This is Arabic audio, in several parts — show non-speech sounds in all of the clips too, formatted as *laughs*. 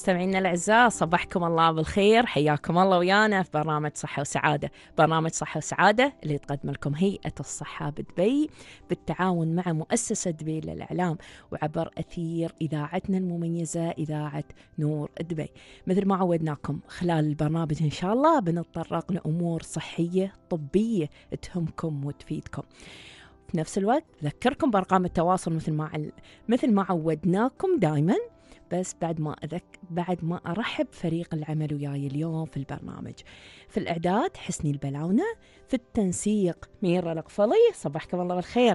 مستمعينا الاعزاء صباحكم الله بالخير حياكم الله ويانا في برنامج صحه وسعاده برنامج صحه وسعاده اللي تقدم لكم هيئه الصحه بدبي بالتعاون مع مؤسسه دبي للاعلام وعبر اثير اذاعتنا المميزه اذاعه نور دبي مثل ما عودناكم خلال البرنامج ان شاء الله بنتطرق لامور صحيه طبيه تهمكم وتفيدكم في نفس الوقت ذكركم بارقام التواصل مثل ما مثل ما عودناكم دائما بس بعد ما أذك بعد ما أرحب فريق العمل وياي اليوم في البرنامج في الإعداد حسني البلاونة في التنسيق ميرا القفلي صباحكم الله بالخير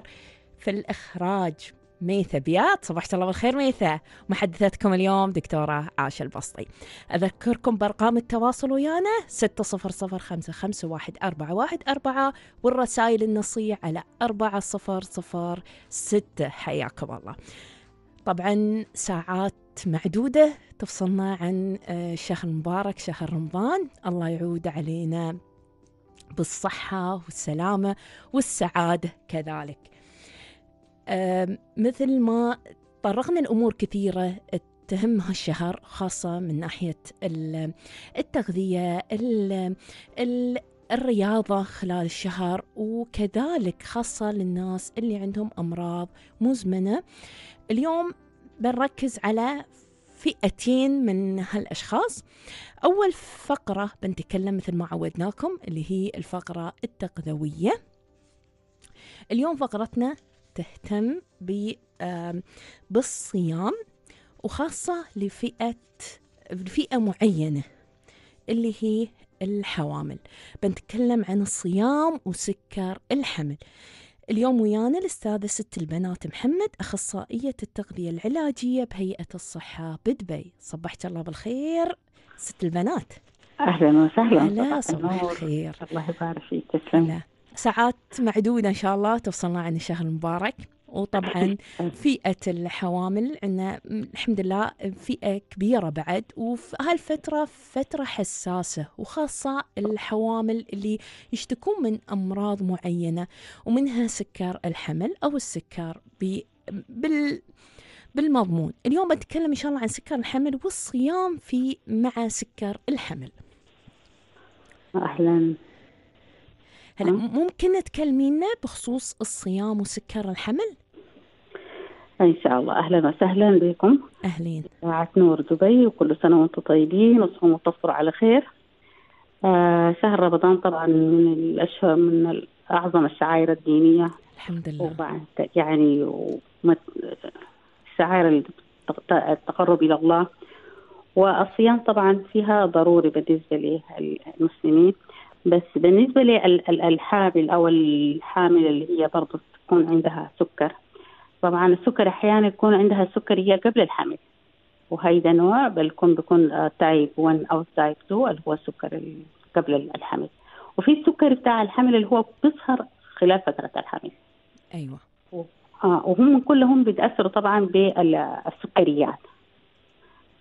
في الإخراج ميثا بيات صباحك الله بالخير ميثة محدثتكم اليوم دكتورة عاشا البسطي أذكركم بأرقام التواصل ويانا 6005514114 والرسائل النصية على 4006 حياكم الله طبعا ساعات معدودة تفصلنا عن آه، شهر مبارك شهر رمضان الله يعود علينا بالصحة والسلامة والسعادة كذلك مثل ما طرقنا الأمور كثيرة تهم هالشهر خاصة من ناحية التغذية الرياضة خلال الشهر وكذلك خاصة للناس اللي عندهم أمراض مزمنة اليوم بنركز على فئتين من هالأشخاص أول فقرة بنتكلم مثل ما عودناكم اللي هي الفقرة التقذويه اليوم فقرتنا تهتم بالصيام وخاصة لفئة فئة معينة اللي هي الحوامل بنتكلم عن الصيام وسكر الحمل اليوم ويانا الأستاذة ست البنات محمد أخصائية التغذية العلاجية بهيئة الصحة بدبي صبحت الله بالخير ست البنات أهلا وسهلا هلا صباح الخير الله يبارك فيك تسلم ساعات معدودة إن شاء الله توصلنا عن الشهر المبارك وطبعا فئة الحوامل عندنا الحمد لله فئة كبيرة بعد وفي هالفترة فترة حساسة وخاصة الحوامل اللي يشتكون من أمراض معينة ومنها سكر الحمل أو السكر بال بالمضمون اليوم بتكلم إن شاء الله عن سكر الحمل والصيام في مع سكر الحمل أهلا هلا نعم. ممكن تكلمينا بخصوص الصيام وسكر الحمل ان شاء الله اهلا وسهلا بكم اهلين ساعة نور دبي وكل سنه وانتم طيبين وتصوموا وتفطروا على خير آه شهر رمضان طبعا من الاشهر من اعظم الشعائر الدينيه الحمد لله وبعد يعني الشعائر التقرب الى الله والصيام طبعا فيها ضروري بالنسبه للمسلمين بس بالنسبه للحامل او الحامل اللي هي برضه تكون عندها سكر طبعا السكر احيانا يكون عندها سكر هي قبل الحمل وهيدا نوع يكون بيكون تايب آه، 1 او تايب 2 اللي هو السكر قبل الحمل وفي السكر بتاع الحمل اللي هو بيظهر خلال فتره الحمل ايوه آه وهم كلهم بيتاثروا طبعا بالسكريات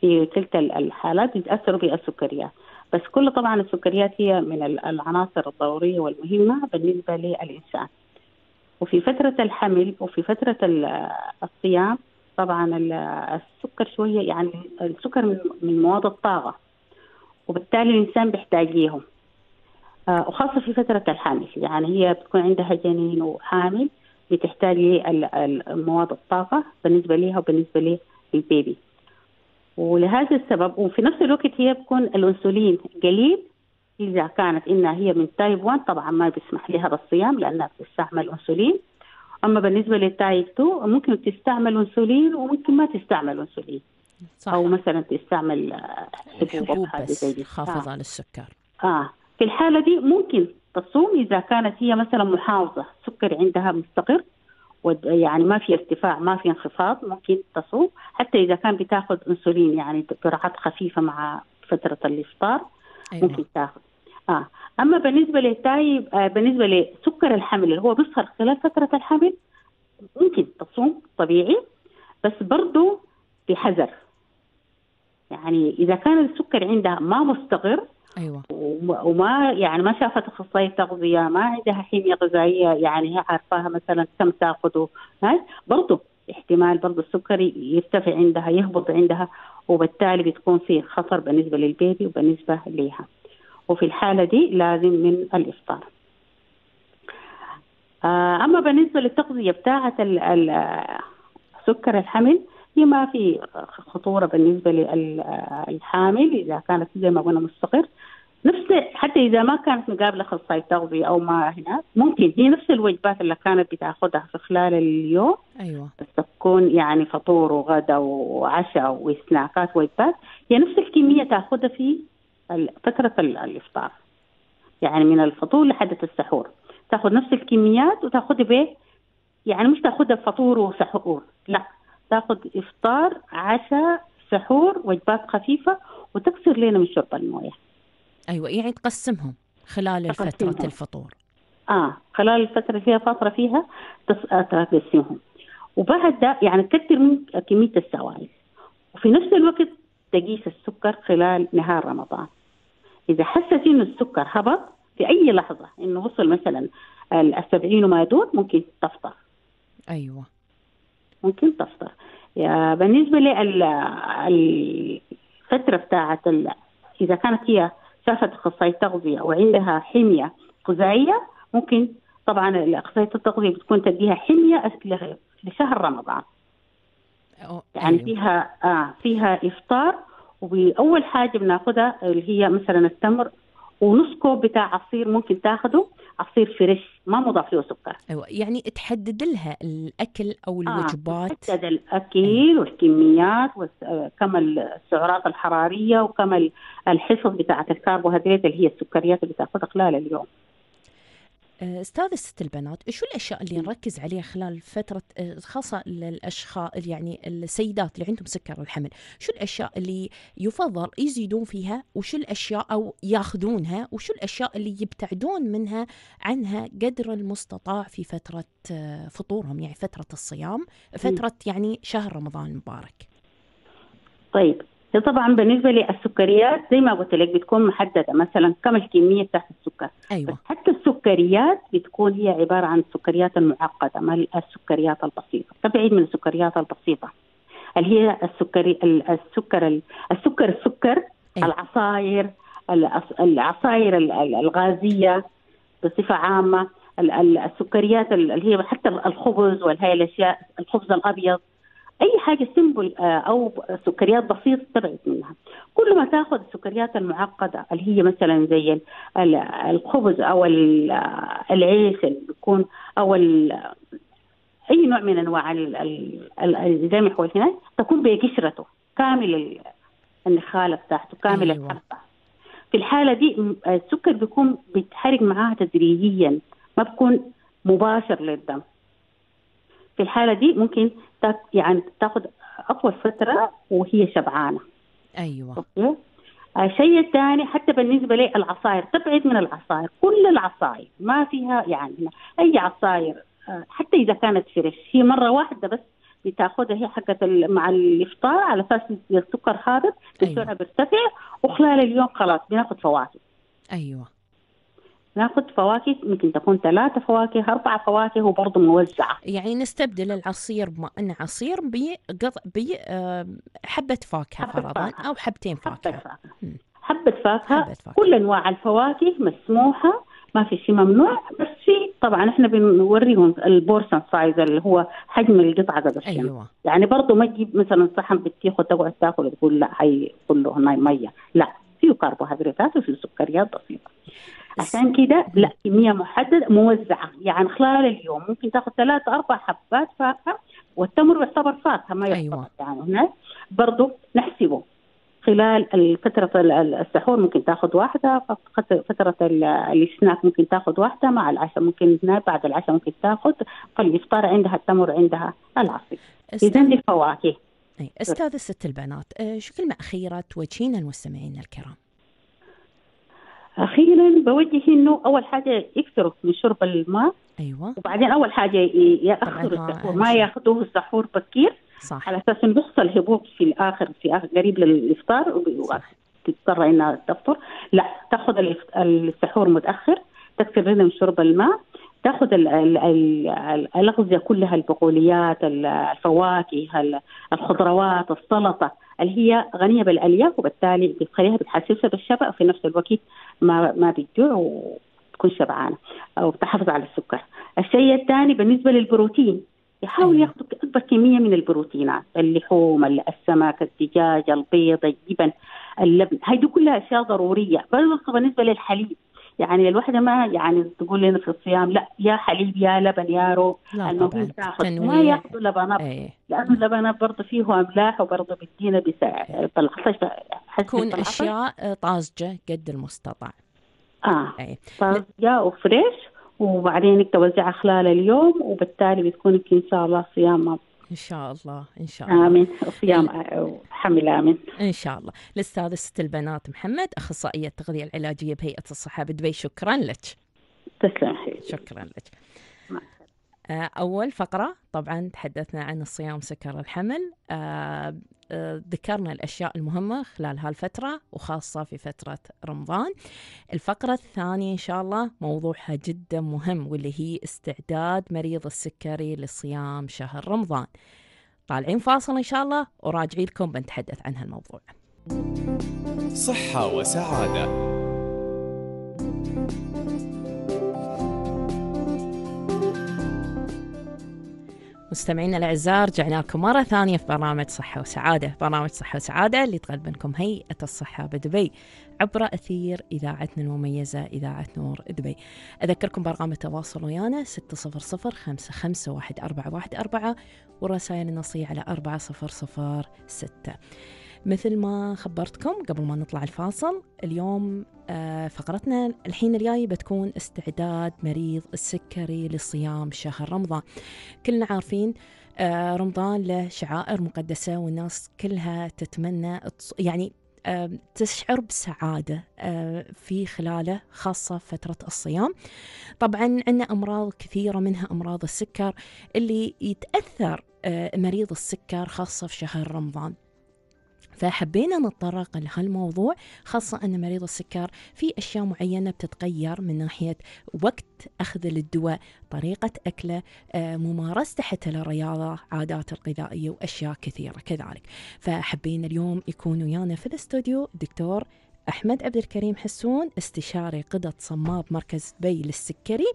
في كلتا الحالات بيتاثروا بالسكريات بس كل طبعا السكريات هي من العناصر الضرورية والمهمة بالنسبة للإنسان وفي فترة الحمل وفي فترة الصيام طبعا السكر شوية يعني السكر من مواد الطاقة وبالتالي الإنسان بيحتاج ليهم آه، وخاصة في فترة الحمل يعني هي بتكون عندها جنين وحامل بتحتاج لمواد الطاقة بالنسبة ليها وبالنسبة للبيبي ولهذا السبب وفي نفس الوقت هي بتكون الانسولين قليل اذا كانت انها هي من تايب 1 طبعا ما بيسمح لها بالصيام لانها بتستعمل انسولين اما بالنسبه للتايب 2 ممكن تستعمل انسولين وممكن ما تستعمل انسولين صح. او مثلا تستعمل حبوب بس حافظ آه. على السكر اه في الحاله دي ممكن تصوم اذا كانت هي مثلا محافظه سكر عندها مستقر يعني ما في ارتفاع ما في انخفاض ممكن تصوم حتى اذا كان بتاخذ انسولين يعني جرعات خفيفه مع فتره الافطار أيوة. ممكن تاخذ اه اما بالنسبه للتايب آه بالنسبه لسكر الحمل اللي هو بيظهر خلال فتره الحمل ممكن تصوم طبيعي بس برضه بحذر يعني اذا كان السكر عندها ما مستقر ايوه وما يعني ما شافت اخصائيه تغذيه ما عندها حميه غذائيه يعني هي عارفاها مثلا كم تاخذه برضه احتمال برضه السكري يرتفع عندها يهبط عندها وبالتالي بتكون في خطر بالنسبه للبيبي وبالنسبه ليها وفي الحاله دي لازم من الافطار آه، اما بالنسبه للتغذيه بتاعه سكر الحمل ما في خطوره بالنسبه للحامل اذا كانت زي ما قلنا مستقر نفس حتى اذا ما كانت مقابله اخصائي تغذيه او ما هناك ممكن هي نفس الوجبات اللي كانت بتاخذها في خلال اليوم ايوه بس تكون يعني فطور وغدا وعشاء وسناكات وجبات هي نفس الكميه تاخذها في فتره الافطار يعني من الفطور لحد السحور تاخذ نفس الكميات وتاخذها به يعني مش تاخذها فطور وسحور لا تاخذ افطار عشاء سحور وجبات خفيفه وتكسر لنا من شرب المويه ايوه يعني تقسمهم خلال تقسمهم. فتره الفطور اه خلال الفتره فيها فتره فيها آه، تقسمهم وبعد ده يعني تكثر من كميه السوائل وفي نفس الوقت تقيس السكر خلال نهار رمضان اذا حست انه السكر هبط في اي لحظه انه وصل مثلا ال 70 وما يدور ممكن تفطر ايوه ممكن تفطر بالنسبة للفترة بتاعة إذا كانت هي شافت أخصائي تغذية وعندها حمية غذائية ممكن طبعا اخصائي التغذية بتكون تديها حمية لشهر رمضان يعني أيوه. فيها آه فيها إفطار وأول حاجة بناخذها اللي هي مثلا التمر ونص كوب بتاع عصير ممكن تاخده عصير فريش ما مضاف له سكر ايوه يعني تحدد لها الاكل او آه، الوجبات آه، تحدد الاكل والكميات وكم السعرات الحراريه وكم الحصص بتاعه الكربوهيدرات اللي هي السكريات اللي تاخذها خلال اليوم آه، استاذ ست البنات شو الاشياء اللي نركز عليها خلال فتره آه، خاصه للاشخاص يعني السيدات اللي عندهم سكر الحمل شو الاشياء اللي يفضل يزيدون فيها وشو الاشياء او ياخذونها وشو الاشياء اللي يبتعدون منها عنها قدر المستطاع في فتره آه، فطورهم يعني فتره الصيام فتره يعني شهر رمضان المبارك طيب طبعا بالنسبه للسكريات زي ما قلت لك بتكون محدده مثلا كم الكميه بتاعت السكر أيوة. بس حتى السكريات بتكون هي عباره عن السكريات المعقده ما السكريات البسيطه تبعيد من السكريات البسيطه اللي هي السكري السكر السكر السكر أيوة. العصاير العصاير الغازيه بصفه عامه السكريات اللي هي حتى الخبز والهي الاشياء الخبز الابيض اي حاجه سيمبل آه، او سكريات بسيطه تبعد منها كل ما تاخذ السكريات المعقده اللي هي مثلا زي الخبز او العيش اللي بيكون او اي نوع من انواع الجمع والكناية تكون بقشرته كامل النخاله بتاعته كامل أيوة. الحبه في الحاله دي السكر بيكون بيتحرق معاها تدريجيا ما بيكون مباشر للدم في الحاله دي ممكن يعني تاخذ اطول فتره وهي شبعانه ايوه اوكي الشيء آه، الثاني حتى بالنسبة للعصائر تبعد من العصائر كل العصائر ما فيها يعني أي عصائر آه، حتى إذا كانت فريش هي مرة واحدة بس بتاخذها هي حقة مع الإفطار على أساس السكر هابط أيوة. بسرعة أيوة. بيرتفع وخلال اليوم خلاص بناخذ فواكه أيوه ناخذ فواكه ممكن تكون ثلاثة فواكه أربعة فواكه وبرضه موزعة يعني نستبدل العصير أن عصير ب بحبة فاكهة فرضا أو حبتين فاكهة حبة فاكهة, حبة فاكهة. حبة فاكهة. كل أنواع الفواكه مسموحة ما في شيء ممنوع بس في طبعا احنا بنوريهم البورسن سايز اللي هو حجم القطعه قد بس يعني. أيوة. يعني برضه ما تجيب مثلا صحن بتيخ وتقعد تاكل وتقول لا هي كله ميه لا فيه كربوهيدرات وفيه سكريات بسيطه عشان كده لا كميه محدده موزعه يعني خلال اليوم ممكن تاخذ ثلاث اربع حبات فاكهه والتمر يعتبر فاكهه ما يعتبر أيوة. يعني هناك برضه نحسبه خلال فترة السحور ممكن تاخذ واحدة فترة السناك ممكن تاخذ واحدة مع العشاء ممكن بعد العشاء ممكن تاخذ فالإفطار عندها التمر عندها العصير إذا الفواكه أستاذ ست البنات آه، شو كلمة أخيرة توجهين المستمعين الكرام اخيرا بوجه انه اول حاجه يكثروا من شرب الماء ايوه وبعدين اول حاجه ياخروا السحور ما ياخذوه السحور بكير صح على اساس انه يحصل هبوب في الاخر في آخر قريب للافطار تضطر انها تفطر لا تاخذ السحور متاخر تكثر من شرب الماء تاخذ الاغذيه كلها البقوليات الفواكه الخضروات السلطه اللي هي غنيه بالالياف وبالتالي بتخليها بتحسسها بالشبع وفي نفس الوقت ما ما بتجوع وتكون شبعانه او بتحافظ على السكر. الشيء الثاني بالنسبه للبروتين يحاول ياخذ اكبر كميه من البروتينات اللحوم السمك الدجاج البيض الجبن اللبن هذه كلها اشياء ضروريه برضه بالنسبه للحليب يعني الوحده ما يعني تقول لنا في الصيام لا يا حليب يا لبن يا روب المهم تاخذ ما ياخذوا لبنات إيه. لانه اللبنات برضه فيه املاح وبرضه بدينا بالعطش تكون اشياء طازجه قد المستطاع اه إيه. طازجه وفريش وبعدين توزعها خلال اليوم وبالتالي بتكون ان شاء الله صيام ان شاء الله ان شاء الله امين وصيام حمل امين ان شاء الله الاستاذه ست البنات محمد اخصائيه التغذيه العلاجيه بهيئه الصحه بدبي شكرا لك تسلم شكرا لك آه، أول فقرة طبعا تحدثنا عن الصيام سكر الحمل آه، آه، ذكرنا الأشياء المهمة خلال هالفترة وخاصة في فترة رمضان الفقرة الثانية إن شاء الله موضوعها جدا مهم واللي هي استعداد مريض السكري لصيام شهر رمضان طالعين فاصل إن شاء الله وراجعين لكم بنتحدث عن هالموضوع صحة وسعادة مستمعينا الاعزاء رجعنا لكم مره ثانيه في برنامج صحه وسعاده، برنامج صحه وسعاده اللي تقدمكم هيئه الصحه بدبي عبر اثير اذاعتنا المميزه اذاعه نور دبي. اذكركم برقم التواصل ويانا 600551414 والرسائل النصيه على 4006. مثل ما خبرتكم قبل ما نطلع الفاصل اليوم آه، فقرتنا الحين الجاي بتكون استعداد مريض السكري لصيام شهر رمضان كلنا عارفين آه، رمضان له شعائر مقدسة والناس كلها تتمنى يعني آه، تشعر بسعادة في خلاله خاصة فترة الصيام طبعا عندنا أمراض كثيرة منها أمراض السكر اللي يتأثر مريض السكر خاصة في شهر رمضان فحبينا نتطرق لهالموضوع خاصة أن مريض السكر في أشياء معينة بتتغير من ناحية وقت أخذ للدواء طريقة أكله آه، ممارسته حتى للرياضة عادات الغذائية وأشياء كثيرة كذلك فحبينا اليوم يكون ويانا في الاستوديو دكتور أحمد عبد الكريم حسون استشاري قدة صمام مركز دبي للسكري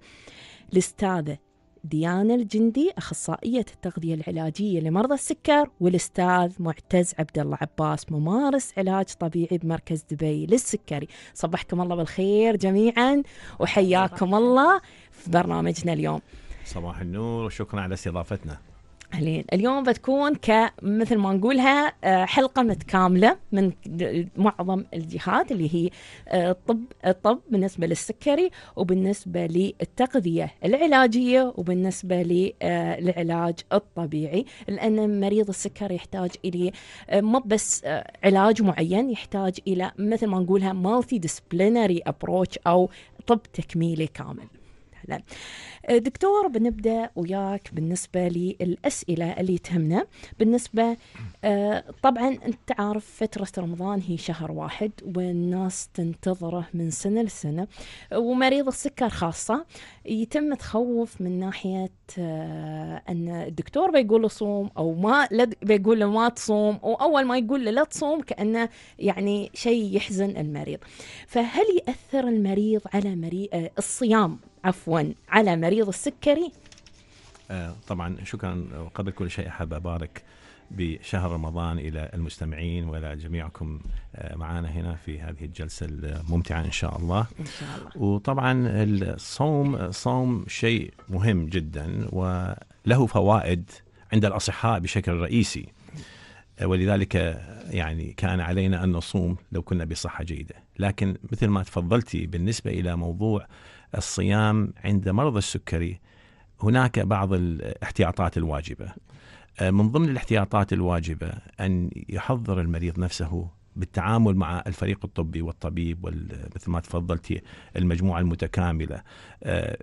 الأستاذة ديانا الجندي أخصائية التغذية العلاجية لمرضى السكر والأستاذ معتز عبد الله عباس ممارس علاج طبيعي بمركز دبي للسكري صبحكم الله بالخير جميعا وحياكم الله في برنامجنا اليوم صباح النور وشكرا على استضافتنا أهلين اليوم بتكون كمثل ما نقولها آه، حلقة متكاملة من معظم الجهات اللي هي آه، الطب الطب بالنسبة للسكري وبالنسبة للتغذية العلاجية وبالنسبة للعلاج آه، الطبيعي لأن مريض السكر يحتاج إلى مو بس علاج معين يحتاج إلى مثل ما نقولها مالتي ديسبلينري أبروتش أو طب تكميلي كامل مثلا أه، دكتور بنبدا وياك بالنسبه للاسئله اللي تهمنا بالنسبه أه، طبعا انت عارف فتره رمضان هي شهر واحد والناس تنتظره من سنه لسنه ومريض السكر خاصه يتم تخوف من ناحيه أه، ان الدكتور بيقول له صوم او ما بيقول له ما تصوم واول ما يقول له لا تصوم كانه يعني شيء يحزن المريض فهل ياثر المريض على مريض الصيام عفوا على مريض السكري آه، طبعا شكرا وقبل كل شيء احب أبارك بشهر رمضان إلى المستمعين وإلى جميعكم آه، معنا هنا في هذه الجلسة الممتعة إن شاء الله إن شاء الله وطبعا الصوم صوم شيء مهم جدا وله فوائد عند الأصحاء بشكل رئيسي آه، ولذلك يعني كان علينا أن نصوم لو كنا بصحة جيدة لكن مثل ما تفضلتي بالنسبة إلى موضوع الصيام عند مرض السكري هناك بعض الاحتياطات الواجبه آه، من ضمن الاحتياطات الواجبه ان يحضر المريض نفسه بالتعامل مع الفريق الطبي والطبيب مثل ما تفضلتي المجموعه المتكامله آه،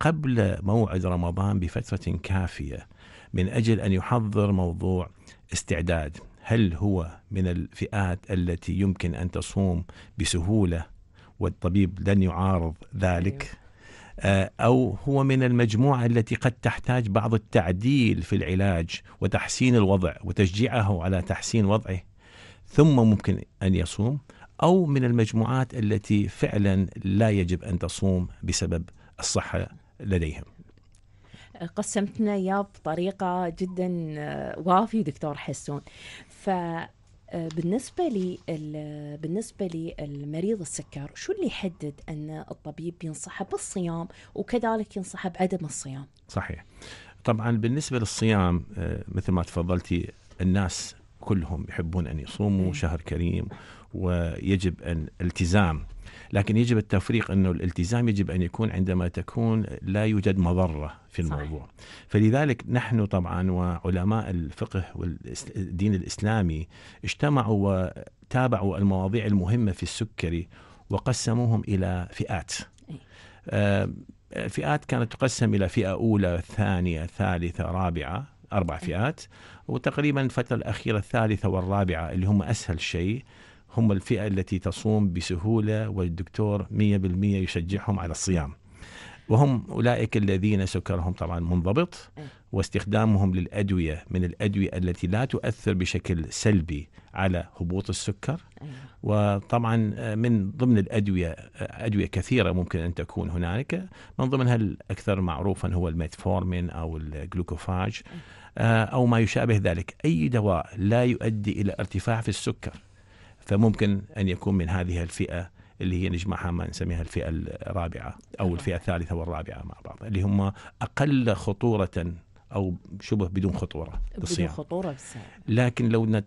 قبل موعد رمضان بفتره كافيه من اجل ان يحضر موضوع استعداد هل هو من الفئات التي يمكن ان تصوم بسهوله والطبيب لن يعارض ذلك أيوه. آه، أو هو من المجموعة التي قد تحتاج بعض التعديل في العلاج وتحسين الوضع وتشجيعه على تحسين وضعه ثم ممكن أن يصوم أو من المجموعات التي فعلا لا يجب أن تصوم بسبب الصحة لديهم قسمتنا إياه بطريقة جدا آه، وافية دكتور حسون ف بالنسبة لي بالنسبة للمريض السكر شو اللي يحدد أن الطبيب ينصحه بالصيام وكذلك ينصحه بعدم الصيام صحيح طبعا بالنسبة للصيام آه، مثل ما تفضلتي الناس كلهم يحبون أن يصوموا إيه. شهر كريم ويجب أن التزام لكن يجب التفريق انه الالتزام يجب ان يكون عندما تكون لا يوجد مضره في الموضوع صحيح. فلذلك نحن طبعا وعلماء الفقه والدين الاسلامي اجتمعوا وتابعوا المواضيع المهمه في السكري وقسموهم الى فئات إيه. آه، فئات كانت تقسم الى فئه اولى ثانيه ثالثه رابعه اربع إيه. فئات وتقريبا الفتره الاخيره الثالثه والرابعه اللي هم اسهل شيء هم الفئة التي تصوم بسهولة والدكتور 100% يشجعهم على الصيام وهم أولئك الذين سكرهم طبعا منضبط واستخدامهم للأدوية من الأدوية التي لا تؤثر بشكل سلبي على هبوط السكر أيوة. وطبعا آه، من ضمن الأدوية آه، أدوية كثيرة ممكن أن تكون هنالك من ضمنها الأكثر معروفا هو الميتفورمين أو الجلوكوفاج أيوة. آه، أو ما يشابه ذلك أي دواء لا يؤدي إلى ارتفاع في السكر فممكن أن يكون من هذه الفئة اللي هي نجمعها ما نسميها الفئة الرابعة أو نعم. الفئة الثالثة والرابعة مع بعض اللي هم أقل خطورة أو شبه بدون خطورة بالصيام بدون خطورة بالصيام لكن لو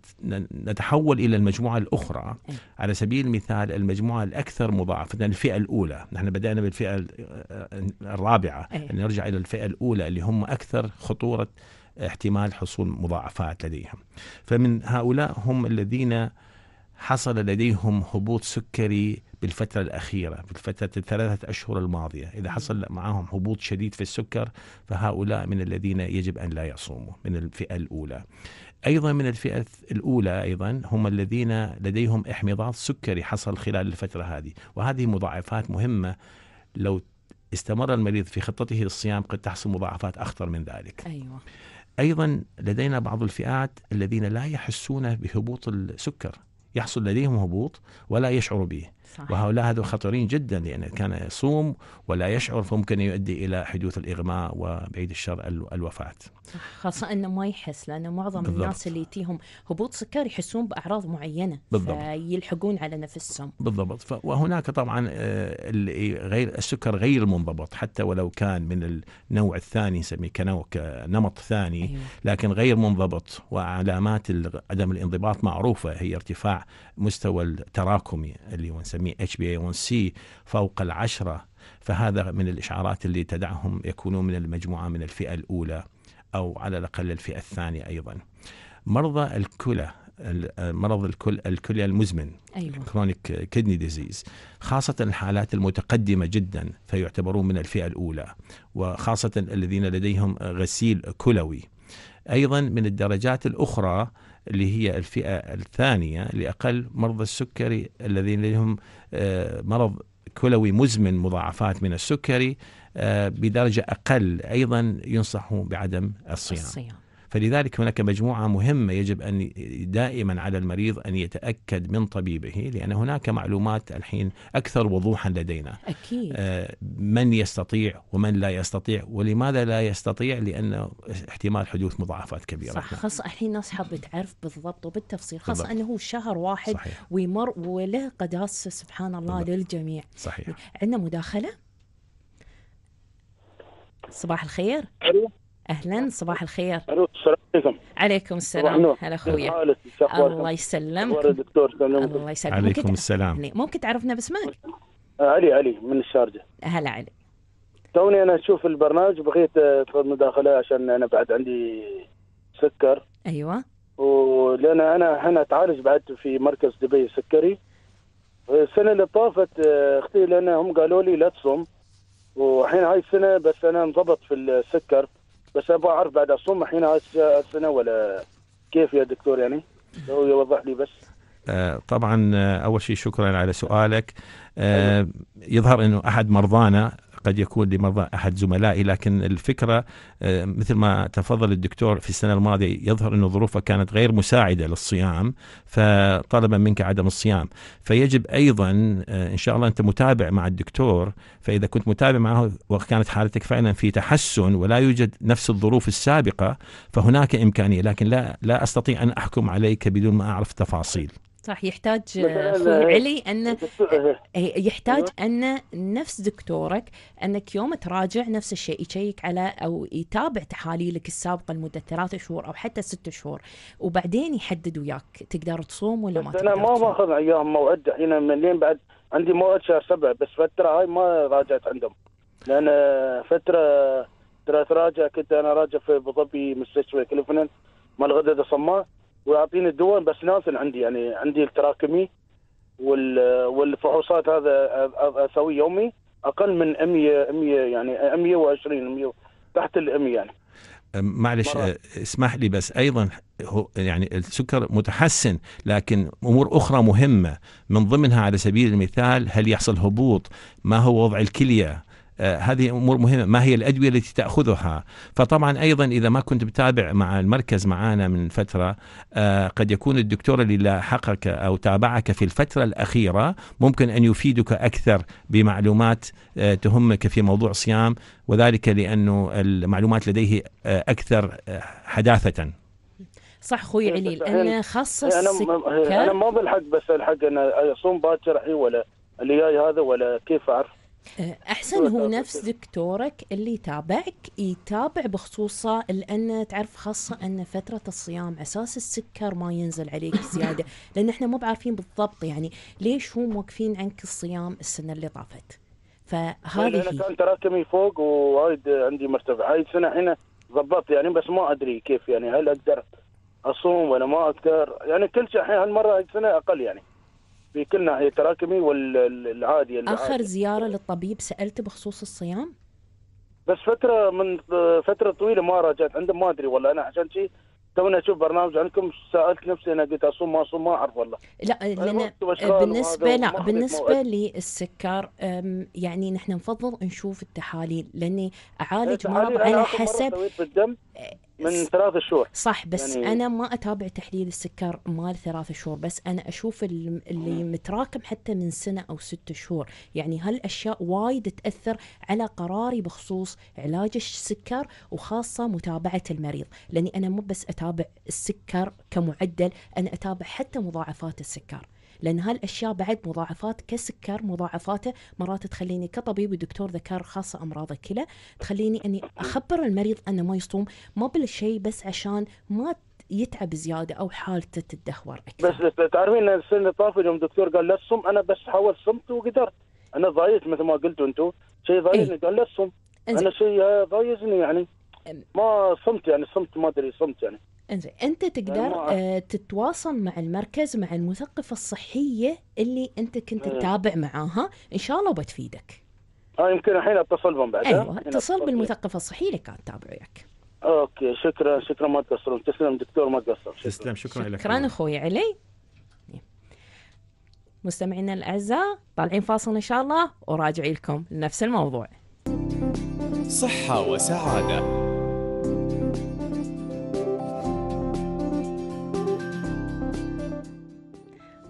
نتحول إلى المجموعة الأخرى إيه. على سبيل المثال المجموعة الأكثر مضاعفة يعني الفئة الأولى نحن بدأنا بالفئة الرابعة أيه. يعني نرجع إلى الفئة الأولى اللي هم أكثر خطورة احتمال حصول مضاعفات لديهم فمن هؤلاء هم الذين حصل لديهم هبوط سكري بالفترة الأخيرة بالفترة الثلاثة أشهر الماضية إذا حصل معهم هبوط شديد في السكر فهؤلاء من الذين يجب أن لا يصوموا من الفئة الأولى أيضا من الفئة الأولى أيضا هم الذين لديهم إحماضات سكري حصل خلال الفترة هذه وهذه مضاعفات مهمة لو استمر المريض في خطته للصيام قد تحصل مضاعفات أخطر من ذلك أيوة. أيضا لدينا بعض الفئات الذين لا يحسون بهبوط السكر يحصل لديهم هبوط ولا يشعروا به وهؤلاء هذول خطيرين جدا لان كان يصوم ولا يشعر فممكن يؤدي الى حدوث الاغماء وبعيد الشر الوفاه خاصه انه ما يحس لأن معظم بالضبط. الناس اللي يتيهم هبوط سكر يحسون باعراض معينه بالضبط. فيلحقون على نفسهم بالضبط وهناك طبعا آه، غير السكر غير منضبط حتى ولو كان من النوع الثاني نسميه كنمط ثاني أيوة. لكن غير منضبط وعلامات عدم الانضباط معروفه هي ارتفاع مستوى التراكمي اللي هو نسميه HbA1c فوق العشره فهذا من الاشعارات اللي تدعهم يكونون من المجموعه من الفئه الاولى أو على الأقل الفئة الثانية أيضا مرضى الكلى مرض الكل الكليه المزمن أيوة. كرونيك كدني ديزيز خاصه الحالات المتقدمه جدا فيعتبرون من الفئه الاولى وخاصه الذين لديهم غسيل كلوي ايضا من الدرجات الاخرى اللي هي الفئه الثانيه لاقل مرضى السكري الذين لديهم آه، مرض كلوي مزمن مضاعفات من السكري بدرجة أقل أيضا ينصحون بعدم الصيام, الصيام. فلذلك هناك مجموعة مهمة يجب أن دائما على المريض أن يتأكد من طبيبه لأن هناك معلومات الحين أكثر وضوحا لدينا أكيد. آه، من يستطيع ومن لا يستطيع ولماذا لا يستطيع لأنه احتمال حدوث مضاعفات كبيرة صح نعم. خاصة الحين الناس حابة تعرف بالضبط وبالتفصيل خاصة أنه شهر واحد صحيح. ويمر وله قداس سبحان الله بالضبط. للجميع صحيح عندنا مداخلة صباح الخير ألو اهلا صباح الخير الو السلام عليكم عليكم السلام هلا اخويا الله يسلمك دكتور الله يسلمك عليكم السلام ممكن تعرفنا باسمك آه، علي علي من الشارجه هلا علي توني انا اشوف البرنامج بغيت اخذ مداخله عشان انا بعد عندي سكر ايوه ولان انا هنا اتعالج بعد في مركز دبي السكري السنه اللي طافت آه، اختي لان هم قالوا لي لا تصوم وحين هاي السنه بس انا انضبط في السكر بس ابغى اعرف بعد اصوم الحين هاي السنه ولا كيف يا دكتور يعني لو يوضح لي بس آه، طبعا آه، اول شيء شكرا على سؤالك آه، أيوة. يظهر انه احد مرضانا قد يكون لمرضى أحد زملائي لكن الفكرة آه، مثل ما تفضل الدكتور في السنة الماضية يظهر انه ظروفه كانت غير مساعدة للصيام فطلب منك عدم الصيام فيجب أيضا آه، إن شاء الله أنت متابع مع الدكتور فإذا كنت متابع معه وكانت حالتك فعلا في تحسن ولا يوجد نفس الظروف السابقة فهناك إمكانية لكن لا لا أستطيع أن أحكم عليك بدون ما أعرف تفاصيل صح يحتاج آه، آه، علي ان آه، يحتاج ان نفس دكتورك انك يوم تراجع نفس الشيء يشيك على او يتابع تحاليلك السابقه لمده ثلاثة شهور او حتى ستة شهور وبعدين يحدد وياك تقدر تصوم ولا ما تقدر انا ما باخذ ايام موعد هنا من لين بعد عندي موعد شهر سبعة بس فتره هاي ما راجعت عندهم لان فتره ترى راجع كنت انا راجع في ابو ظبي مستشفى كليفنن مال غدد الصماء ويعطيني الدواء بس ناس عندي يعني عندي التراكمي وال والفحوصات هذا اسويه يومي اقل من 100 100 يعني 120 100 تحت ال 100 يعني معلش أه، اسمح لي بس ايضا هو يعني السكر متحسن لكن امور اخرى مهمه من ضمنها على سبيل المثال هل يحصل هبوط؟ ما هو وضع الكليه؟ آه، هذه امور مهمه ما هي الادويه التي تاخذها فطبعا ايضا اذا ما كنت متابع مع المركز معانا من فتره آه، قد يكون الدكتور اللي لاحقك او تابعك في الفتره الاخيره ممكن ان يفيدك اكثر بمعلومات آه، تهمك في موضوع صيام وذلك لانه المعلومات لديه اكثر حداثه صح اخوي إيه، علي خصص إيه، انا خاصه انا ما بالحق بس الحق انا اصوم باكر الحين ولا اللي جاي هذا ولا كيف اعرف أه، احسن هو نفس دكتورك اللي يتابعك يتابع بخصوصه لانه تعرف خاصه ان فتره الصيام اساس السكر ما ينزل عليك *laughs* زياده لان احنا مو بعارفين بالضبط يعني ليش هم واقفين عنك الصيام السنه اللي طافت فهذه انا كان تراكمي فوق ووايد عندي مرتفع هاي السنه الحين ضبطت يعني بس ما ادري كيف يعني هل اقدر اصوم ولا ما اقدر يعني كل شيء الحين هالمره هاي السنه اقل يعني في كل ناحيه تراكمي والعادي اخر زياره للطبيب سالت بخصوص الصيام؟ بس فتره من فتره طويله ما راجعت عندهم ما ادري والله انا عشان شيء تونا اشوف برنامج عندكم سالت نفسي انا قلت اصوم ما اصوم ما اعرف والله لا لان بالنسبه لا بالنسبه للسكر يعني نحن نفضل نشوف التحاليل لاني اعالج مرض على حسب الدم من ثلاث شهور صح بس يعني... انا ما اتابع تحليل السكر مال ثلاث شهور بس انا اشوف اللي متراكم حتى من سنه او ست شهور يعني هالاشياء وايد تاثر على قراري بخصوص علاج السكر وخاصه متابعه المريض لاني انا مو بس اتابع السكر كمعدل انا اتابع حتى مضاعفات السكر لان هالاشياء بعد مضاعفات كسكر مضاعفاته مرات تخليني كطبيب ودكتور ذكر خاصه امراض الكلى تخليني اني اخبر المريض انه ما يصوم ما بالشيء بس عشان ما يتعب زياده او حالته تتدهور اكثر بس تعرفين السنه اللي طافت يوم الدكتور قال لا تصم انا بس حاولت صمت وقدرت انا ضايقت مثل ما قلتوا انتم شيء إيه. ضايقني قال لا تصم انا شيء ضايقني يعني ما صمت يعني صمت ما ادري صمت يعني انزين انت تقدر آه، تتواصل مع المركز مع المثقفه الصحيه اللي انت كنت تتابع معاها ان شاء الله بتفيدك اه يمكن الحين اتصل بهم بعد ايوه اتصل بالمثقفه الصحيه اللي كانت تتابع وياك اوكي شكرا شكرا ما تقصرون تسلم دكتور ما تقصر تسلم شكرا لك شكرا اخوي علي مستمعينا الاعزاء طالعين فاصل ان شاء الله وراجعين لكم نفس الموضوع صحه وسعاده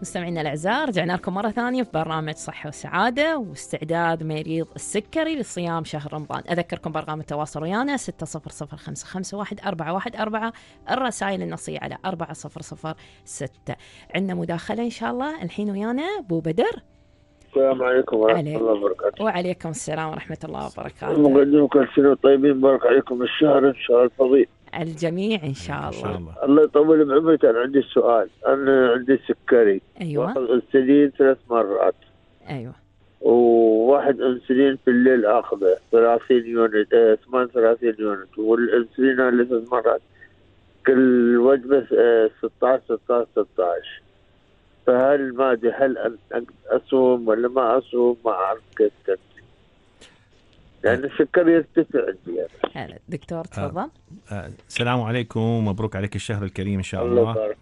مستمعينا الاعزاء رجعنا لكم مره ثانيه في برنامج صحه وسعاده واستعداد مريض السكري لصيام شهر رمضان، اذكركم برقم التواصل ويانا 600551 الرسائل النصيه على 4006 عندنا مداخله ان شاء الله الحين ويانا ابو بدر السلام عليكم ورحمة الله وبركاته. وعليكم السلام ورحمة الله وبركاته. مقدمكم كل سنة طيبين بارك عليكم الشهر إن شاء الله الفضيل. الجميع ان شاء الله الله, الله يطول بعمرك انا عندي سؤال انا عندي سكري ايوه انسولين ثلاث مرات ايوه وواحد انسولين في الليل اخذه 30 يونت 38 آه، يونت والانسولين اللي ثلاث مرات كل وجبه 16 16 16 فهل ما ادري هل اصوم ولا ما اصوم ما اعرف كيف لان السكر يرتفع عندي دكتور تفضل آه، آه، السلام عليكم مبروك عليك الشهر الكريم ان شاء الله الله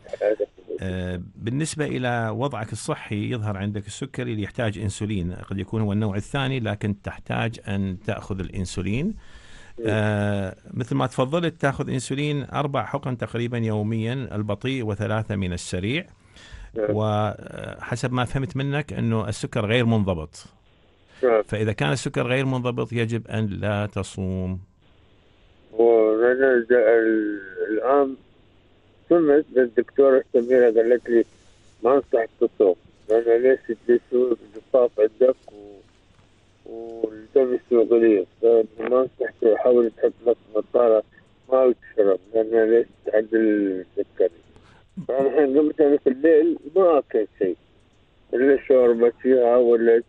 آه، بالنسبة إلى وضعك الصحي يظهر عندك السكري اللي يحتاج إنسولين قد يكون هو النوع الثاني لكن تحتاج أن تأخذ الإنسولين آه مثل ما تفضلت تأخذ إنسولين أربع حقن تقريبا يوميا البطيء وثلاثة من السريع نعم. وحسب ما فهمت منك أنه السكر غير منضبط فإذا كان السكر غير منضبط يجب أن لا تصوم وأنا الآن سمعت بالدكتورة سميرة قالت لي ما أنصحك تصوم لأن ليش تسوي ضفاف عندك والدم والتبس غليظ فما أنصحك حاول تحط لك بطالة ما تشرب لأن ليش تعدل السكري فالحين الحين قمت أنا في الليل ما أكل شيء إلا شوربة فيها ولا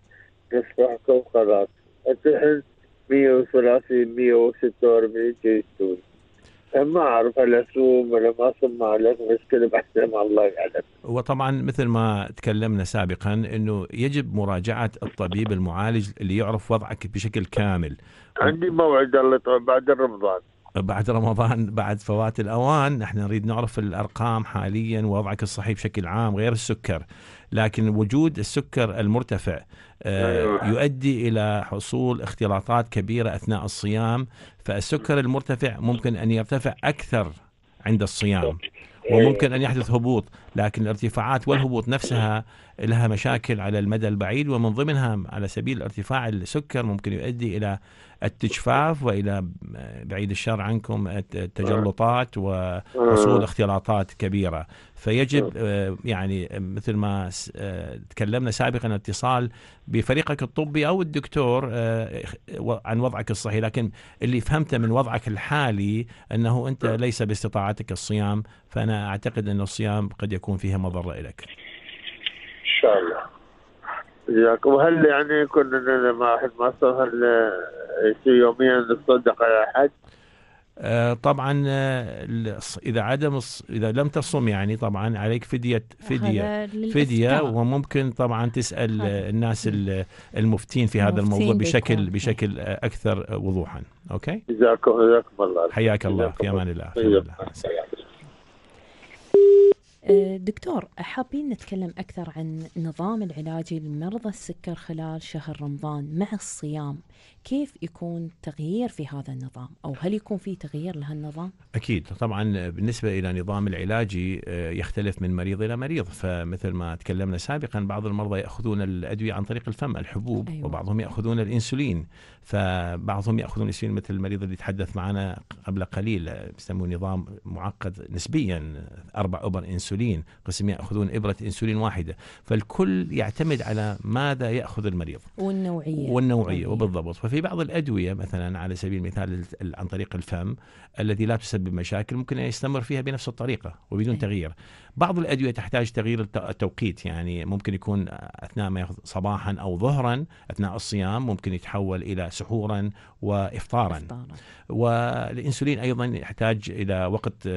تصبح كوكبات التحد 130 146 جيشتون ما اعرف هل اسوم ولا ما اصوم ما عليك مشكله بحسها مع الله يعلم. وطبعا مثل ما تكلمنا سابقا انه يجب مراجعه الطبيب المعالج اللي يعرف وضعك بشكل كامل. عندي موعد الله بعد رمضان بعد رمضان بعد فوات الأوان نحن نريد نعرف الأرقام حاليا ووضعك الصحي بشكل عام غير السكر لكن وجود السكر المرتفع آه، أيوة. يؤدي إلى حصول اختلاطات كبيرة أثناء الصيام فالسكر المرتفع ممكن أن يرتفع أكثر عند الصيام وممكن إيه. أن يحدث هبوط لكن الارتفاعات والهبوط نفسها لها مشاكل على المدى البعيد ومن ضمنها على سبيل ارتفاع السكر ممكن يؤدي الى التجفاف والى بعيد الشر عنكم التجلطات وحصول اختلاطات كبيره فيجب آه، يعني مثل ما آه، تكلمنا سابقا اتصال بفريقك الطبي او الدكتور آه، عن وضعك الصحي لكن اللي فهمته من وضعك الحالي انه انت ليس باستطاعتك الصيام فانا اعتقد ان الصيام قد يكون فيها مضره لك. شاء الله جزاكم وهل يعني كنا ما احد ما هل يصير يوميا نتصدق على احد؟ آه، طبعا آه، اذا عدم اذا لم تصم يعني طبعا عليك فديه فديه فديه وممكن طبعا تسال الناس المفتين في هذا الموضوع بشكل بشكل آه، اكثر وضوحا اوكي جزاكم جزاكم الله حياك الله في امان الله, في أمان الله. طيب. آه، دكتور حابين نتكلم أكثر عن نظام العلاجي لمرضى السكر خلال شهر رمضان مع الصيام كيف يكون تغيير في هذا النظام او هل يكون في تغيير لهالنظام؟ اكيد طبعا بالنسبه الى نظام العلاجي آه، يختلف من مريض الى مريض فمثل ما تكلمنا سابقا بعض المرضى ياخذون الادويه عن طريق الفم الحبوب أيوة. وبعضهم ياخذون الانسولين فبعضهم ياخذون الانسولين مثل المريض اللي تحدث معنا قبل قليل يسموه نظام معقد نسبيا اربع ابر انسولين قسم ياخذون ابره انسولين واحده فالكل يعتمد على ماذا ياخذ المريض والنوعيه والنوعيه وبالضبط ففي في بعض الادويه مثلا على سبيل المثال عن طريق الفم التي لا تسبب مشاكل ممكن ان يستمر فيها بنفس الطريقه وبدون تغيير بعض الادويه تحتاج تغيير التوقيت يعني ممكن يكون اثناء ما صباحا او ظهرا اثناء الصيام ممكن يتحول الى سحورا وافطارا إفطارا. والانسولين ايضا يحتاج الى وقت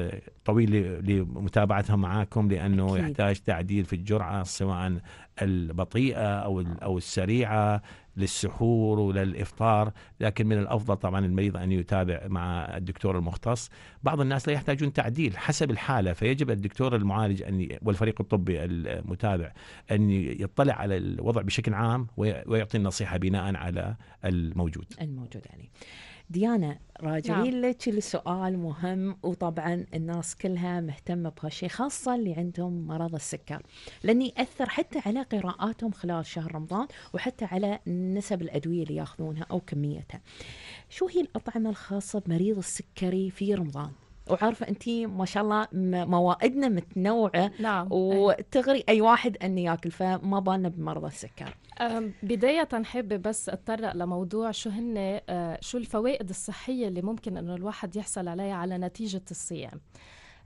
طويل لمتابعتها معاكم لانه أكيد. يحتاج تعديل في الجرعه سواء البطيئه او آه. او السريعه للسحور وللافطار لكن من الافضل طبعا المريض ان يتابع مع الدكتور المختص بعض الناس لا يحتاجون تعديل حسب الحاله فيجب الدكتور المعالج ان والفريق الطبي المتابع ان يطلع على الوضع بشكل عام ويعطي النصيحه بناء على الموجود الموجود عليه يعني. ديانا راجعين نعم. لك السؤال مهم وطبعا الناس كلها مهتمه بهالشيء خاصه اللي عندهم مرض السكر لانه ياثر حتى على قراءاتهم خلال شهر رمضان وحتى على نسب الادويه اللي ياخذونها او كميتها. شو هي الاطعمه الخاصه بمريض السكري في رمضان؟ وعارفه انت ما شاء الله موائدنا متنوعه نعم وتغري اي واحد ان ياكل فما بالنا بمرضى السكر بداية حابة بس أتطرق لموضوع شو هن آه، شو الفوائد الصحية اللي ممكن إنه الواحد يحصل عليها على نتيجة الصيام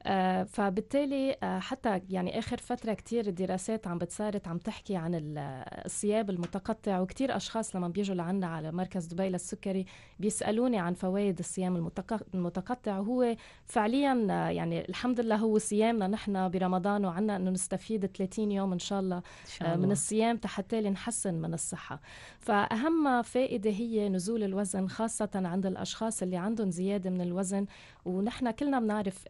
آه، فبالتالي آه، حتى يعني اخر فتره كثير الدراسات عم بتصارت عم تحكي عن الثياب المتقطع وكثير اشخاص لما بيجوا لعنا على مركز دبي للسكري بيسالوني عن فوائد الصيام المتقطع وهو فعليا آه، يعني الحمد لله هو صيامنا نحن برمضان وعنا انه نستفيد 30 يوم ان شاء الله, إن شاء الله. من الصيام حتى نحسن من الصحه فاهم فائده هي نزول الوزن خاصه عند الاشخاص اللي عندهم زياده من الوزن ونحن كلنا بنعرف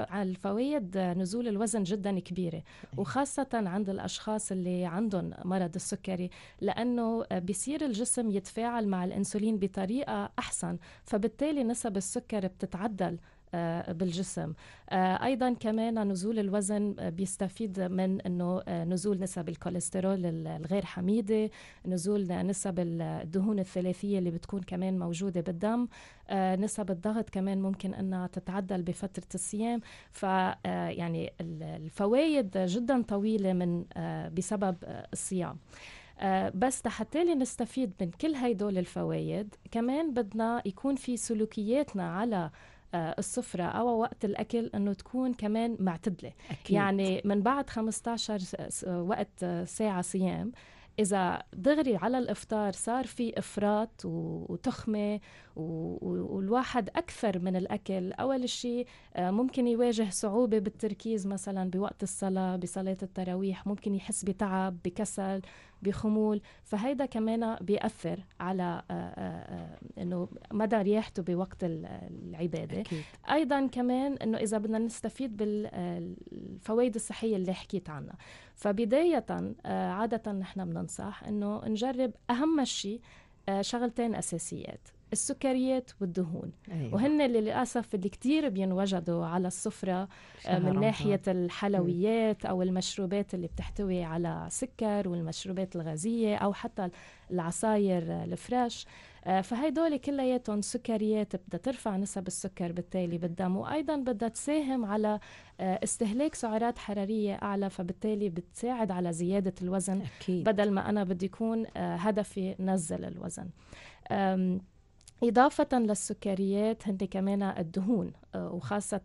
على الفوائد نزول الوزن جدا كبيره وخاصه عند الاشخاص اللي عندهم مرض السكري لانه بصير الجسم يتفاعل مع الانسولين بطريقه احسن فبالتالي نسب السكر بتتعدل آه، بالجسم آه، ايضا كمان نزول الوزن بيستفيد من انه آه، نزول نسب الكوليسترول الغير حميده نزول نسب الدهون الثلاثيه اللي بتكون كمان موجوده بالدم نسب الضغط كمان ممكن انها تتعدل بفتره الصيام ف يعني الفوائد جدا طويله من بسبب الصيام بس حتى نستفيد من كل هيدول الفوائد كمان بدنا يكون في سلوكياتنا على آه، السفرة أو وقت الأكل أنه تكون كمان معتدلة أكيد. يعني من بعد 15 وقت آه، ساعة صيام إذا دغري على الإفطار صار في إفراط وتخمة والواحد أكثر من الأكل أول شيء آه، ممكن يواجه صعوبة بالتركيز مثلا بوقت الصلاة بصلاة التراويح ممكن يحس بتعب بكسل بخمول فهيدا كمان بيأثر على آه، آه، آه، انه مدى رياحته بوقت العباده أكيد. ايضا كمان انه اذا بدنا نستفيد بالفوائد الصحيه اللي حكيت عنها فبدايه عاده نحن بننصح انه نجرب اهم شيء شغلتين اساسيات السكريات والدهون أيوة. وهن للاسف اللي كثير بينوجدوا على السفره آه، من ناحيه الحلويات او المشروبات اللي بتحتوي على سكر والمشروبات الغازيه او حتى العصاير الفريش آه، فهيدول كلياتهم سكريات بدها ترفع نسب السكر بالتالي بالدم وايضا بدها تساهم على آه، استهلاك سعرات حراريه اعلى فبالتالي بتساعد على زياده الوزن أكيد. بدل ما انا بدي يكون هدفي نزل الوزن إضافة للسكريات هن كمان الدهون آه، وخاصة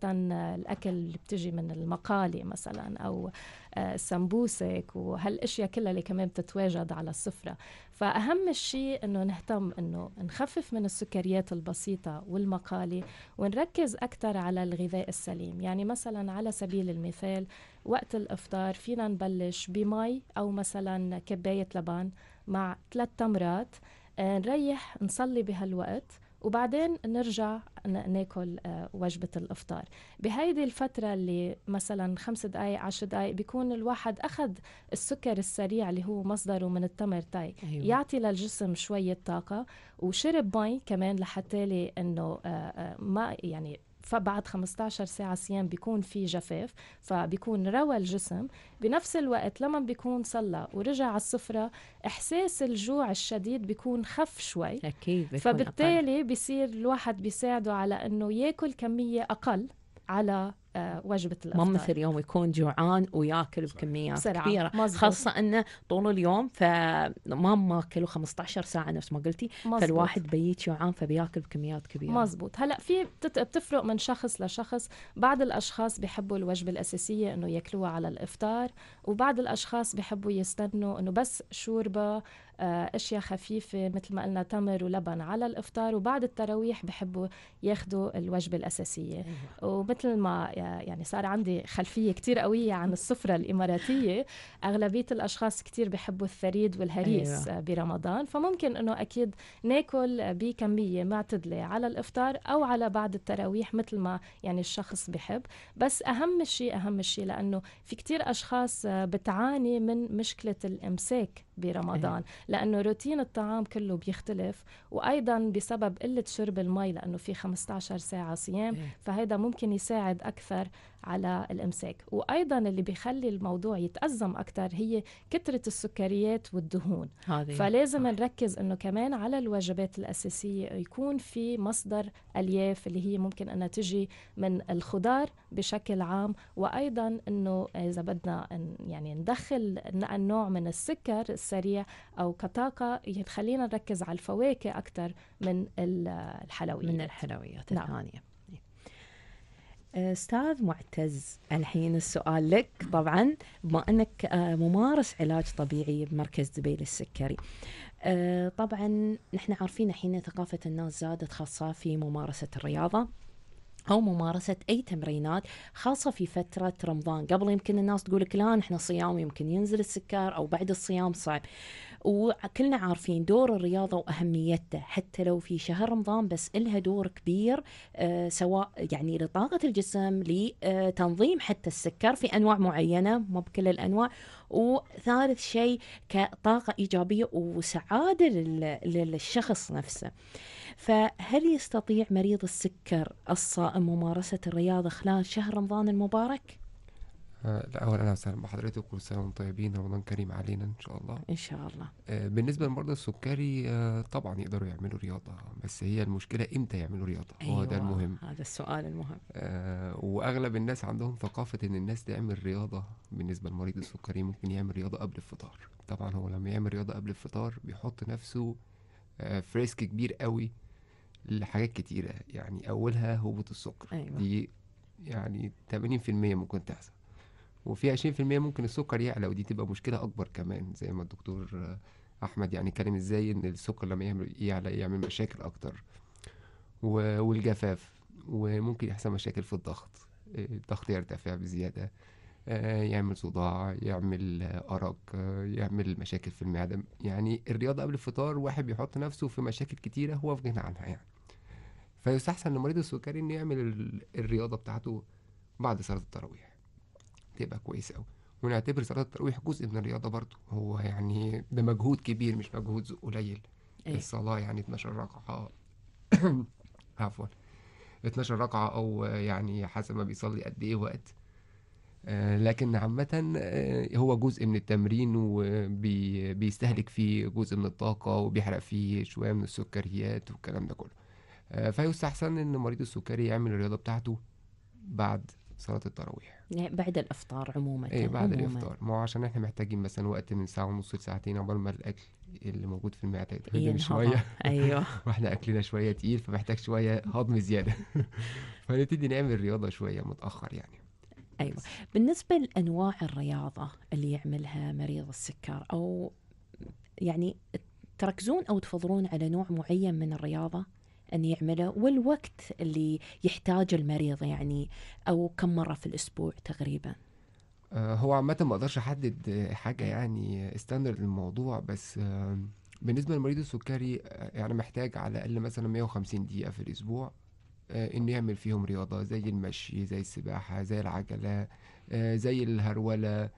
الأكل اللي بتجي من المقالي مثلا أو آه، السمبوسك وهالأشياء كلها اللي كمان بتتواجد على السفرة فأهم شيء أنه نهتم أنه نخفف من السكريات البسيطة والمقالي ونركز أكثر على الغذاء السليم يعني مثلا على سبيل المثال وقت الإفطار فينا نبلش بمي أو مثلا كباية لبن مع ثلاث تمرات آه، نريح نصلي بهالوقت وبعدين نرجع ناكل آه، وجبة الإفطار بهيدي الفترة اللي مثلا خمس دقايق عشر دقايق بيكون الواحد أخذ السكر السريع اللي هو مصدره من التمر تاي أيوة. يعطي للجسم شوية طاقة وشرب مي كمان لحتى لي أنه آه، ما يعني فبعد 15 ساعة صيام بيكون في جفاف فبيكون روى الجسم بنفس الوقت لما بيكون صلى ورجع على السفرة إحساس الجوع الشديد بيكون خف شوي أكيد فبالتالي أقل. بيصير الواحد بيساعده على أنه ياكل كمية أقل على آه، وجبه الافطار ما مثل يوم يكون جوعان وياكل بكميات سرعة. كبيره مزبوط. خاصه انه طول اليوم فما ماكل 15 ساعه نفس ما قلتي مزبوط. فالواحد بيجي جوعان فبياكل بكميات كبيره مزبوط هلا في بتفرق من شخص لشخص بعض الاشخاص بحبوا الوجبه الاساسيه انه ياكلوها على الافطار وبعض الاشخاص بحبوا يستنوا انه بس شوربه آه، اشياء خفيفه مثل ما قلنا تمر ولبن على الافطار وبعد التراويح بحبوا ياخذوا الوجبه الاساسيه إيه. ومثل ما يعني صار عندي خلفيه كثير قويه عن السفره الاماراتيه اغلبيه الاشخاص كثير بحبوا الثريد والهريس أيوة. برمضان فممكن انه اكيد ناكل بكميه معتدله على الافطار او على بعد التراويح مثل ما يعني الشخص بحب بس اهم شيء اهم شيء لانه في كثير اشخاص بتعاني من مشكله الامساك برمضان إيه. لأنه روتين الطعام كله بيختلف وأيضا بسبب قلة شرب المي لأنه في 15 ساعة صيام إيه. فهذا ممكن يساعد أكثر على الإمساك وأيضا اللي بيخلي الموضوع يتأزم أكثر هي كثرة السكريات والدهون هذه فلازم صح. نركز أنه كمان على الوجبات الأساسية يكون في مصدر ألياف اللي هي ممكن أنها تجي من الخضار بشكل عام وأيضا أنه إذا بدنا يعني ندخل نوع من السكر السريع أو كطاقة يخلينا نركز على الفواكه أكثر من الحلويات من الحلويات نعم. الثانية إيه. استاذ معتز الحين السؤال لك طبعا بما انك آه، ممارس علاج طبيعي بمركز دبي للسكري آه، طبعا نحن عارفين الحين ثقافه الناس زادت خاصه في ممارسه الرياضه أو ممارسة أي تمرينات خاصة في فترة رمضان قبل يمكن الناس تقول لك لا نحن صيام يمكن ينزل السكر أو بعد الصيام صعب وكلنا عارفين دور الرياضة وأهميتها حتى لو في شهر رمضان بس إلها دور كبير آه، سواء يعني لطاقة الجسم لتنظيم حتى السكر في أنواع معينة مو بكل الأنواع وثالث شيء كطاقة إيجابية وسعادة للشخص نفسه فهل يستطيع مريض السكر الصائم ممارسة الرياضة خلال شهر رمضان المبارك؟ الأول أهلا وسهلا بحضرتك كل سنة وأنتم طيبين رمضان كريم علينا إن شاء الله إن شاء الله آه، بالنسبة لمرضى السكري آه، طبعا يقدروا يعملوا رياضة بس هي المشكلة إمتى يعملوا رياضة أيوة هو ده المهم هذا السؤال المهم آه، وأغلب الناس عندهم ثقافة إن الناس تعمل رياضة بالنسبة لمريض السكري ممكن يعمل رياضة قبل الفطار طبعا هو لما يعمل رياضة قبل الفطار بيحط نفسه في ريسك كبير قوي لحاجات كتيرة يعني أولها هبوط السكر أيوة. دي يعني 80% ممكن تحصل وفي 20% ممكن السكر يعلى ودي تبقى مشكله اكبر كمان زي ما الدكتور احمد يعني اتكلم ازاي ان السكر لما يعمل يعلى يعمل مشاكل اكتر والجفاف وممكن يحصل مشاكل في الضغط الضغط يرتفع بزياده يعمل صداع يعمل أرق يعمل مشاكل في المعدة يعني الرياضة قبل الفطار واحد بيحط نفسه في مشاكل كتيرة هو في غنى عنها يعني فيستحسن لمريض السكري إنه يعمل الرياضة بتاعته بعد صلاة التراويح تبقى كويسه قوي ونعتبر صلاه التراويح جزء من الرياضه برضو هو يعني ده مجهود كبير مش مجهود قليل أيه. الصلاه يعني 12 ركعه *coughs* عفوا 12 ركعه او يعني حسب ما بيصلي قد ايه وقت آه، لكن عامة آه، هو جزء من التمرين وبيستهلك فيه جزء من الطاقة وبيحرق فيه شوية من السكريات والكلام ده كله آه، فيستحسن إن مريض السكري يعمل الرياضة بتاعته بعد صلاه التراويح يعني بعد الافطار عموما اي بعد عموما. الافطار ما هو عشان احنا محتاجين مثلا وقت من ساعه ونص لساعتين عقبال ما الاكل اللي موجود في المعده يتهضم شويه *laughs* ايوه *laughs* واحنا اكلنا شويه تقيل فمحتاج شويه هضم زياده *laughs* فنبتدي نعمل رياضه شويه متاخر يعني ايوه بالنسبه لانواع الرياضه اللي يعملها مريض السكر او يعني تركزون او تفضلون على نوع معين من الرياضه أن يعمله والوقت اللي يحتاج المريض يعني أو كم مرة في الأسبوع تقريبا آه، هو عامة ما أقدرش أحدد حاجة يعني ستاندرد الموضوع بس بالنسبة للمريض السكري آه، يعني محتاج على الأقل مثلا 150 دقيقة في الأسبوع آه، انه يعمل فيهم رياضه زي المشي زي السباحه زي العجله زي الهروله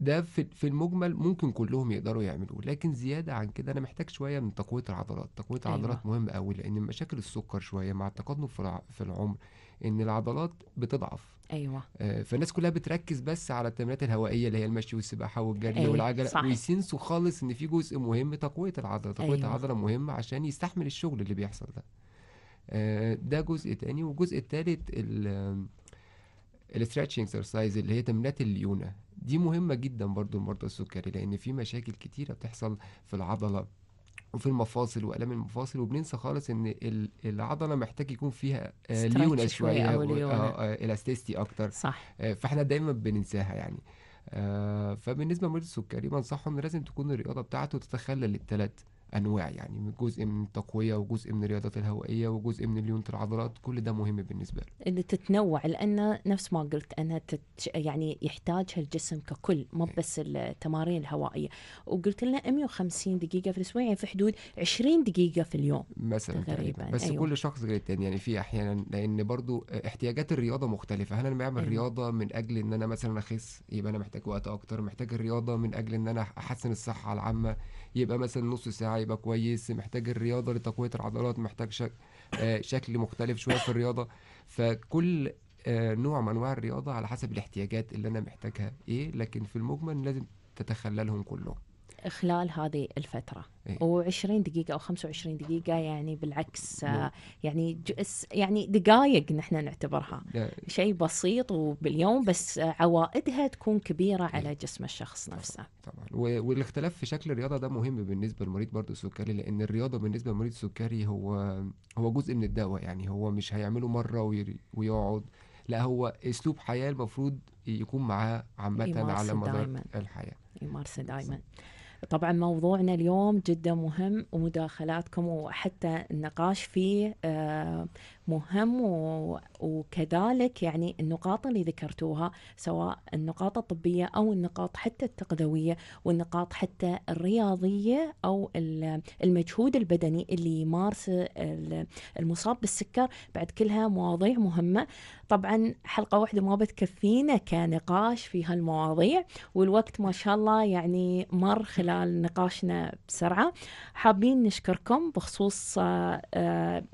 ده في في المجمل ممكن كلهم يقدروا يعملوه لكن زياده عن كده انا محتاج شويه من تقويه العضلات تقويه أيوة. العضلات مهم قوي لان مشاكل السكر شويه مع التقدم في في العمر ان العضلات بتضعف ايوه آه فالناس كلها بتركز بس على التمرينات الهوائيه اللي هي المشي والسباحه والجري أيوة. والعجله صحيح. ويسنسوا خالص ان في جزء مهم تقويه العضله تقويه أيوة. العضله مهمه عشان يستحمل الشغل اللي بيحصل ده آه ده جزء تاني والجزء الثالث الاسترتشنج اكسرسايز اللي هي تمرينات الليونه دي مهمه جدا برضو لمرضى السكري لان في مشاكل كتيره بتحصل في العضله وفي المفاصل والام المفاصل وبننسى خالص ان العضله محتاج يكون فيها آه، ليونه شويه آه، آه، الاستيستي اكتر صح فاحنا دايما بننساها يعني فبالنسبه لمريض السكري بنصحهم ان لازم تكون الرياضه بتاعته تتخلل الثلاث انواع يعني جزء من التقويه وجزء من الرياضات الهوائيه وجزء من ليونه العضلات كل ده مهم بالنسبه له ان تتنوع لان نفس ما قلت انها تتش يعني يحتاجها الجسم ككل مو إيه. بس التمارين الهوائيه وقلت لنا 150 دقيقه في الاسبوع يعني في حدود 20 دقيقه في اليوم مثلا تقريبا بس أيوة. كل شخص غير الثاني يعني في احيانا لان برضو احتياجات الرياضه مختلفه هل انا بعمل أيوة. رياضه من اجل ان انا مثلا اخس يبقى انا محتاج وقت اكتر محتاج الرياضه من اجل ان انا احسن الصحه العامه يبقى مثلا نص ساعه يبقى كويس محتاج الرياضه لتقويه العضلات محتاج شك... آه شكل مختلف شويه في الرياضه فكل آه نوع من انواع الرياضه على حسب الاحتياجات اللي انا محتاجها ايه لكن في المجمل لازم تتخللهم كلهم خلال هذه الفتره و إيه. و20 دقيقه او 25 دقيقه يعني بالعكس آه، نعم. يعني يعني دقائق نحن نعتبرها شيء بسيط وباليوم بس عوائدها تكون كبيره إيه. على جسم الشخص نفسه طبعا والاختلاف في شكل الرياضه ده مهم بالنسبه للمريض برضه السكري لان الرياضه بالنسبه للمريض السكري هو هو جزء من الدواء يعني هو مش هيعمله مره ويقعد لا هو اسلوب حياه المفروض يكون معاه عامه على مدار الحياه يمارسه دائما طبعا موضوعنا اليوم جدا مهم ومداخلاتكم وحتى النقاش فيه آه، مهم و... وكذلك يعني النقاط اللي ذكرتوها سواء النقاط الطبية أو النقاط حتى التقذوية والنقاط حتى الرياضية أو المجهود البدني اللي يمارسه المصاب بالسكر بعد كلها مواضيع مهمة طبعا حلقة واحدة ما بتكفينا كنقاش في هالمواضيع والوقت ما شاء الله يعني مر خلال نقاشنا بسرعة حابين نشكركم بخصوص آه،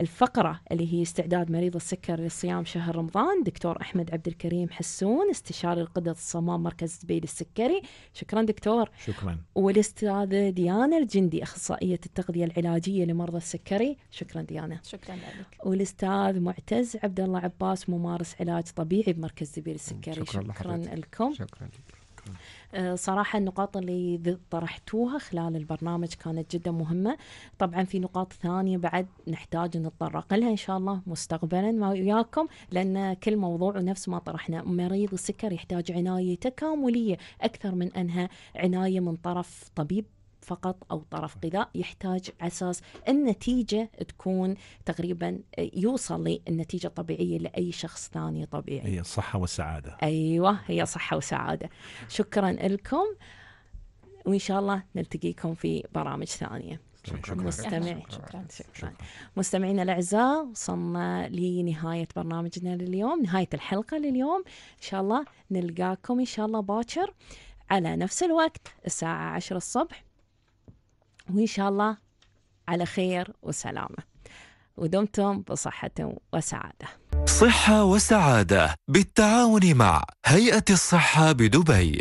الفقرة اللي هي استعداد مريض السكر لصيام شهر رمضان دكتور أحمد عبد الكريم حسون استشاري القدة الصمام مركز دبي للسكري شكرا دكتور شكرا والأستاذة ديانا الجندي أخصائية التغذية العلاجية لمرضى السكري شكرا ديانا شكرا لك والأستاذ معتز عبد الله عباس ممارس علاج طبيعي بمركز دبي للسكري شكرا, شكرا لكم شكرا, لكم آه، صراحة النقاط اللي طرحتوها خلال البرنامج كانت جدا مهمة طبعا في نقاط ثانية بعد نحتاج نتطرق لها إن شاء الله مستقبلا وياكم لأن كل موضوع نفس ما طرحنا مريض السكر يحتاج عناية تكاملية أكثر من أنها عناية من طرف طبيب فقط أو طرف غذاء يحتاج أساس النتيجة تكون تقريبا يوصل للنتيجة الطبيعية لأي شخص ثاني طبيعي هي الصحة والسعادة أيوة هي صحة وسعادة شكرا لكم وإن شاء الله نلتقيكم في برامج ثانية شكرا مستمعين شكرا. شكرا. شكرا مستمعينا الاعزاء وصلنا لنهايه برنامجنا لليوم نهايه الحلقه لليوم ان شاء الله نلقاكم ان شاء الله باكر على نفس الوقت الساعه 10 الصبح وإن شاء الله على خير وسلامة ودمتم بصحة وسعادة صحة وسعادة بالتعاون مع هيئة الصحة بدبي